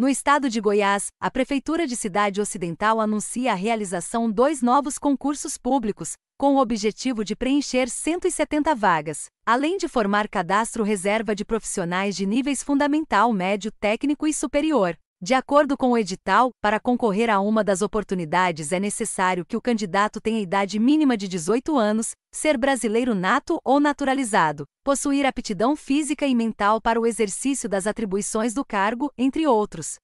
No estado de Goiás, a Prefeitura de Cidade Ocidental anuncia a realização dois novos concursos públicos, com o objetivo de preencher 170 vagas, além de formar cadastro reserva de profissionais de níveis fundamental, médio, técnico e superior. De acordo com o edital, para concorrer a uma das oportunidades é necessário que o candidato tenha idade mínima de 18 anos, ser brasileiro nato ou naturalizado, possuir aptidão física e mental para o exercício das atribuições do cargo, entre outros.